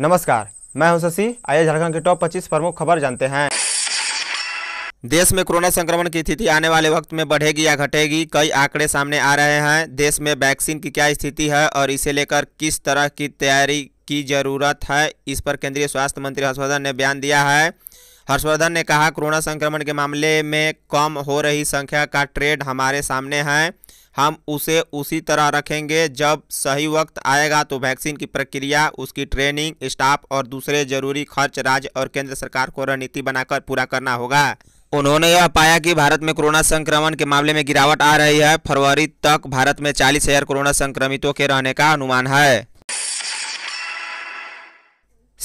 नमस्कार मैं हूं शशि आइए झारखंड के टॉप 25 प्रमुख खबर जानते हैं देश में कोरोना संक्रमण की स्थिति आने वाले वक्त में बढ़ेगी या घटेगी कई आंकड़े सामने आ रहे हैं देश में वैक्सीन की क्या स्थिति है और इसे लेकर किस तरह की तैयारी की जरूरत है इस पर केंद्रीय स्वास्थ्य मंत्री हर्षवर्धन ने बयान दिया है हर्षवर्धन ने कहा कोरोना संक्रमण के मामले में कम हो रही संख्या का ट्रेड हमारे सामने है हम उसे उसी तरह रखेंगे जब सही वक्त आएगा तो वैक्सीन की प्रक्रिया उसकी ट्रेनिंग स्टाफ और दूसरे जरूरी खर्च राज्य और केंद्र सरकार को रणनीति बनाकर पूरा करना होगा उन्होंने यह पाया कि भारत में कोरोना संक्रमण के मामले में गिरावट आ रही है फरवरी तक भारत में चालीस हजार कोरोना संक्रमितों के रहने का अनुमान है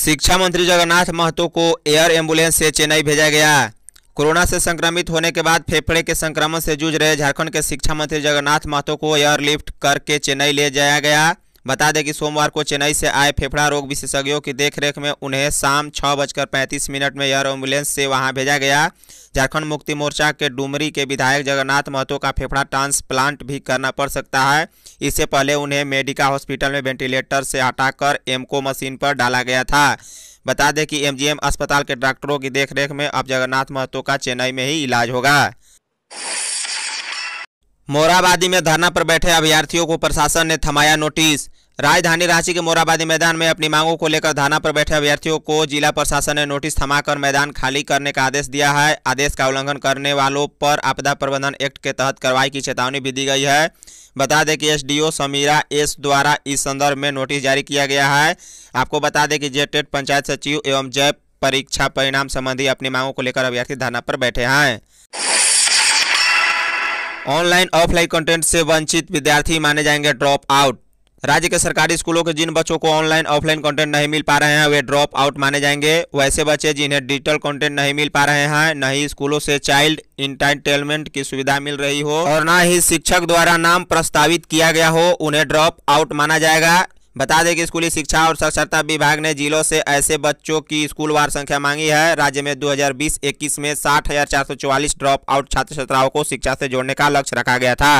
शिक्षा मंत्री जगन्नाथ महतो को एयर एम्बुलेंस से चेन्नई भेजा गया कोरोना से संक्रमित होने के बाद फेफड़े के संक्रमण से जूझ रहे झारखंड के शिक्षा मंत्री जगन्नाथ महतो को एयरलिफ्ट करके चेन्नई ले जाया गया बता दें कि सोमवार को चेन्नई से आए फेफड़ा रोग विशेषज्ञों की देखरेख में उन्हें शाम छः बजकर पैंतीस मिनट में एयर एम्बुलेंस से वहां भेजा गया झारखंड मुक्ति मोर्चा के डुमरी के विधायक जगन्नाथ महतो का फेफड़ा ट्रांसप्लांट भी करना पड़ सकता है इससे पहले उन्हें मेडिका हॉस्पिटल में वेंटिलेटर से हटाकर एमको मशीन पर डाला गया था बता दें कि एमजीएम अस्पताल के डॉक्टरों की देखरेख में अब जगन्नाथ महतो का चेन्नई में ही इलाज होगा मोराबादी में धरना पर बैठे अभ्यर्थियों को प्रशासन ने थमाया नोटिस राजधानी रांची के मोराबादी मैदान में अपनी मांगों को लेकर धाना पर बैठे अभ्यर्थियों को जिला प्रशासन ने नोटिस थमाकर मैदान खाली करने का आदेश दिया है आदेश का उल्लंघन करने वालों पर आपदा प्रबंधन एक्ट के तहत कार्रवाई की चेतावनी भी दी गई है बता दें कि एसडीओ समीरा एस द्वारा इस संदर्भ में नोटिस जारी किया गया है आपको बता दें कि जेटेट पंचायत सचिव एवं जैव परीक्षा परिणाम संबंधी अपनी मांगों को लेकर अभ्यर्थी धाना पर बैठे हैं ऑनलाइन ऑफलाइन कंटेंट से वंचित विद्यार्थी माने जाएंगे ड्रॉप आउट राज्य के सरकारी स्कूलों के जिन बच्चों को ऑनलाइन ऑफलाइन कंटेंट नहीं मिल पा रहे हैं वे ड्रॉप आउट माने जाएंगे वैसे बच्चे जिन्हें डिजिटल कंटेंट नहीं मिल पा रहे हैं न ही स्कूलों से चाइल्ड इंटरटेनमेंट की सुविधा मिल रही हो और न ही शिक्षक द्वारा नाम प्रस्तावित किया गया हो उन्हें ड्रॉप आउट माना जाएगा बता दें कि स्कूली शिक्षा और साक्षरता विभाग ने जिलों से ऐसे बच्चों की स्कूलवार संख्या मांगी है राज्य में 2020-21 में साठ ड्रॉप आउट छात्र छात्राओं को शिक्षा से जोड़ने का लक्ष्य रखा गया था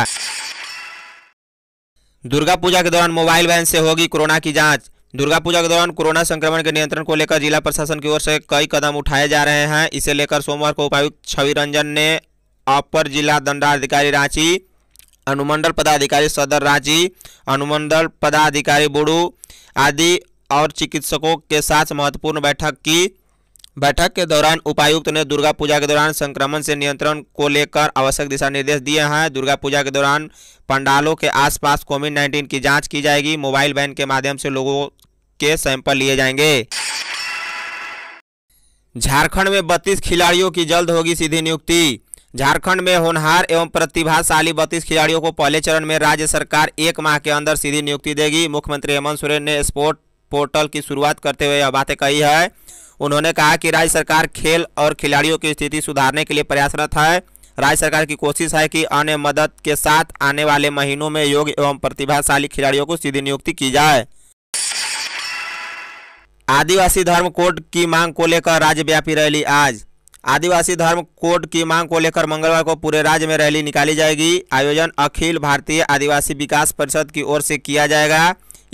दुर्गा पूजा के दौरान मोबाइल वैन से होगी कोरोना की जांच दुर्गा पूजा के दौरान कोरोना संक्रमण के नियंत्रण को लेकर जिला प्रशासन की ओर से कई कदम उठाए जा रहे हैं इसे लेकर सोमवार को उपायुक्त छवि रंजन ने अपर जिला दंडाधिकारी रांची अनुमंडल पदाधिकारी सदर रांची अनुमंडल पदाधिकारी बुडू आदि और चिकित्सकों के साथ महत्वपूर्ण बैठक की बैठक के दौरान उपायुक्त ने दुर्गा पूजा के दौरान संक्रमण से नियंत्रण को लेकर आवश्यक दिशा निर्देश दिए हैं दुर्गा पूजा के दौरान पंडालों के आसपास कोविड 19 की जांच की जाएगी मोबाइल वैन के माध्यम से लोगों के सैंपल लिए जाएंगे झारखंड में बत्तीस खिलाड़ियों की जल्द होगी सीधी नियुक्ति झारखंड में होनहार एवं प्रतिभाशाली बत्तीस खिलाड़ियों को पहले चरण में राज्य सरकार एक माह के अंदर सीधी नियुक्ति देगी मुख्यमंत्री हेमंत सोरेन ने स्पोर्ट पोर्टल की शुरुआत करते हुए यह बातें कही है उन्होंने कहा कि राज्य सरकार खेल और खिलाड़ियों की स्थिति सुधारने के लिए प्रयासरत है राज्य सरकार की कोशिश है कि अन्य मदद के साथ आने वाले महीनों में योग्य एवं प्रतिभाशाली खिलाड़ियों को सीधी नियुक्ति की जाए आदिवासी धर्म कोड की मांग को लेकर राज्यव्यापी रैली आज आदिवासी धर्म कोड की मांग को लेकर मंगलवार को पूरे राज्य में रैली निकाली जाएगी आयोजन अखिल भारतीय आदिवासी विकास परिषद की ओर से किया जाएगा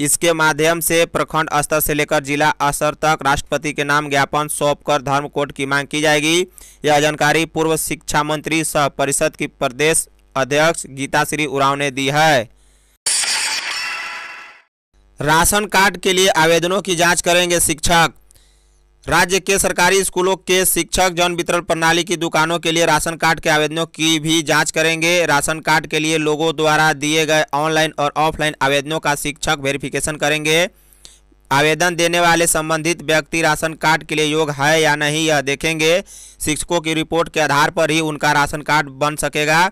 इसके माध्यम से प्रखंड स्तर से लेकर जिला स्तर तक राष्ट्रपति के नाम ज्ञापन सौंप कर धर्म कोड की मांग की जाएगी यह जानकारी पूर्व शिक्षा मंत्री सह परिषद की प्रदेश अध्यक्ष गीता श्री उराव ने दी है राशन कार्ड के लिए आवेदनों की जांच करेंगे शिक्षक राज्य के सरकारी स्कूलों के शिक्षक जन वितरण प्रणाली की दुकानों के लिए राशन कार्ड के आवेदनों की भी जांच करेंगे राशन कार्ड के लिए लोगों द्वारा दिए गए ऑनलाइन और ऑफलाइन आवेदनों का शिक्षक वेरिफिकेशन करेंगे आवेदन देने वाले संबंधित व्यक्ति राशन कार्ड के लिए योग्य है या नहीं यह देखेंगे शिक्षकों की रिपोर्ट के आधार पर ही उनका राशन कार्ड बन सकेगा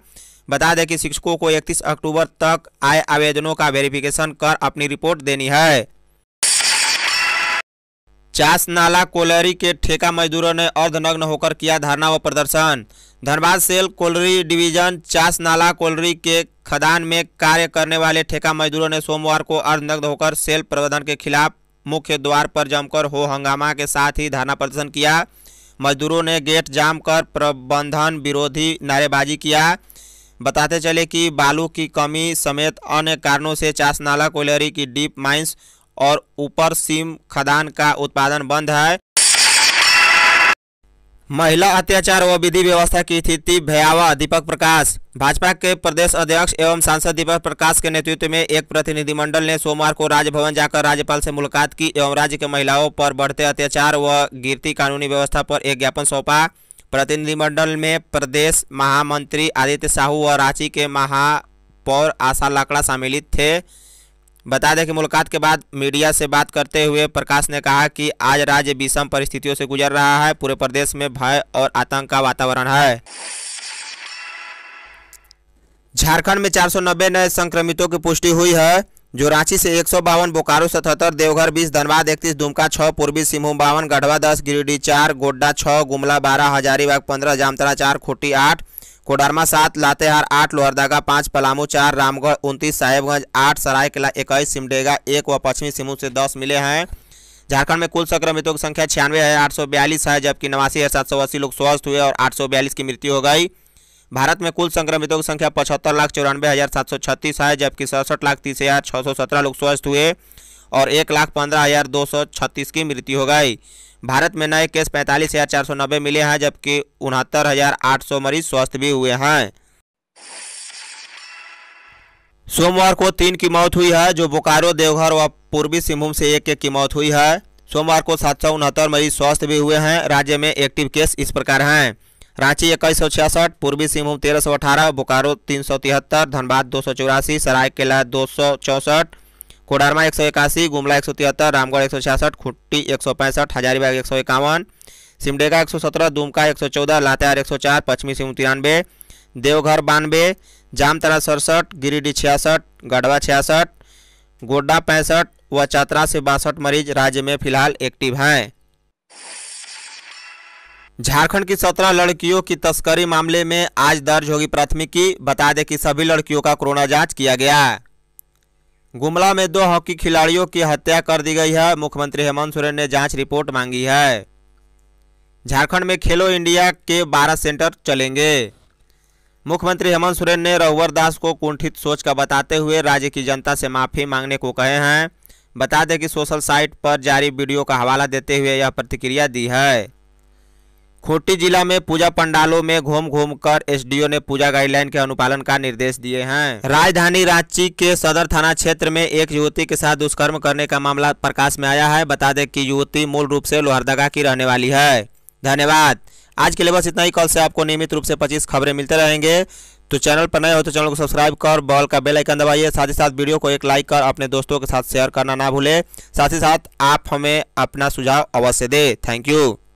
बता दें कि शिक्षकों को इकतीस अक्टूबर तक आए आवेदनों का वेरिफिकेशन कर अपनी रिपोर्ट देनी है चास नाला कोलरी के ठेका मजदूरों ने अर्धनग्न होकर किया धरना व प्रदर्शन Dhanbad SAIL colliery division Chasnala colliery के खदान में कार्य करने वाले ठेका मजदूरों ने सोमवार को अर्धनग्न होकर सेल प्रबंधन के खिलाफ मुख्य द्वार पर जमकर हो हंगामा के साथ ही धरना प्रदर्शन किया मजदूरों ने गेट जाम कर प्रबंधन विरोधी नारेबाजी किया बताते चले कि बालू की कमी समेत अन्य कारणों से चासनाला कोलरी की डीप माइंस और ऊपर सीम खदान का उत्पादन बंद है महिला अत्याचार व विधि व्यवस्था की स्थिति भयावह दीपक प्रकाश भाजपा के प्रदेश अध्यक्ष एवं सांसद दीपक प्रकाश के नेतृत्व में एक प्रतिनिधिमंडल ने सोमवार को राजभवन जाकर राज्यपाल से मुलाकात की एवं राज्य के महिलाओं पर बढ़ते अत्याचार व गिरती कानूनी व्यवस्था पर एक ज्ञापन सौंपा प्रतिनिधिमंडल में प्रदेश महामंत्री आदित्य साहू व रांची के महापौर आशा लाकड़ा सम्मिलित थे बता दें कि मुलाकात के बाद मीडिया से बात करते हुए प्रकाश ने कहा कि आज राज्य विषम परिस्थितियों से गुजर रहा है पूरे प्रदेश में भय और आतंक का वातावरण है झारखंड में चार नए संक्रमितों की पुष्टि हुई है जो रांची से एक बोकारो सतहत्तर देवघर बीस धनबाद इकतीस दुमका छह पूर्वी सिंहभूम बावन गढ़वा दस गिरिडीह चार गोड्डा 6, गुमला बारह हजारीबाग पंद्रह जामतरा चार खुट्टी आठ कोडरमा सात लातेहार आठ लोहरदगा पाँच पलामू चार रामगढ़ उनतीस साहेबगंज आठ सरायकला इक्कीस सिमडेगा एक व पश्चिमी सिंहभूम से दस मिले हैं झारखंड में कुल संक्रमितों की संख्या छियानवे है आठ है जबकि नवासी हज़ार सात सौ अस्सी लोग स्वस्थ हुए और आठ सौ बयालीस की मृत्यु हो गई भारत में कुल संक्रमितों की संख्या पचहत्तर लाख चौरानवे हज़ार सात सौ छत्तीस है जबकि सड़सठ लाख तीस हज़ार छः सौ सत्रह लोग स्वस्थ हुए और एक लाख पंद्रह हज़ार दो सौ छत्तीस की मृत्यु हो गई भारत में नए केस पैंतालीस हज़ार चार सौ नब्बे मिले हैं जबकि उनहत्तर हज़ार आठ सौ मरीज स्वस्थ भी हुए हैं सोमवार को तीन की मौत हुई है जो बोकारो देवघर व पूर्वी सिंहभूम से एक एक की मौत हुई है सोमवार को सात सौ उनहत्तर मरीज स्वस्थ भी हुए हैं राज्य में एक्टिव केस इस प्रकार हैं रांची इक्कीस सौ छियासठ पूर्वी सिंहभूम तेरह सौ अठारह बोकारो तीन सौ तिहत्तर धनबाद दो सौ चौरासी सरायकेला दो सौ चौसठ कोडरमा एक सौ इक्यासी गुमला एक सौ तिहत्तर रामगढ़ एक सौ छियासठ खुट्टी एक सौ पैंसठ हजारीबाग एक सौ इक्यावन सिमडेगा एक सौ सत्रह दुमका एक सौ चौदह लातेहार एक सौ चार पश्चिमी सिंह तिरानवे देवघर बानवे जामतरा सड़सठ गिरिडीह छियासठ गढ़वा छियासठ गोड्डा पैंसठ व चतरा से बासठ मरीज राज्य में फिलहाल एक्टिव हैं झारखंड की सत्रह लड़कियों की तस्करी मामले में आज दर्ज होगी प्राथमिकी बता दें कि सभी लड़कियों का कोरोना जांच किया गया गुमला में दो हॉकी खिलाड़ियों की हत्या कर दी गई है मुख्यमंत्री हेमंत सोरेन ने जांच रिपोर्ट मांगी है झारखंड में खेलो इंडिया के 12 सेंटर चलेंगे मुख्यमंत्री हेमंत सोरेन ने रघुवर दास को कुंठित सोच का बताते हुए राज्य की जनता से माफ़ी मांगने को कहे हैं बता दें कि सोशल साइट पर जारी वीडियो का हवाला देते हुए यह प्रतिक्रिया दी है खूंटी जिला में पूजा पंडालों में घूम घूम कर एस ने पूजा गाइडलाइन के अनुपालन का निर्देश दिए हैं राजधानी रांची के सदर थाना क्षेत्र में एक युवती के साथ दुष्कर्म करने का मामला प्रकाश में आया है बता दें कि युवती मूल रूप से लोहरदगा की रहने वाली है धन्यवाद आज के लिए बस इतना ही कल से आपको नियमित रूप से पच्चीस खबरें मिलते रहेंगे तो चैनल पर नए हो तो चैनल को सब्सक्राइब कर बॉल का बेल आइकन दबाइए साथ ही साथ वीडियो को एक लाइक कर अपने दोस्तों के साथ शेयर करना ना भूले साथ ही साथ आप हमें अपना सुझाव अवश्य दें थैंक यू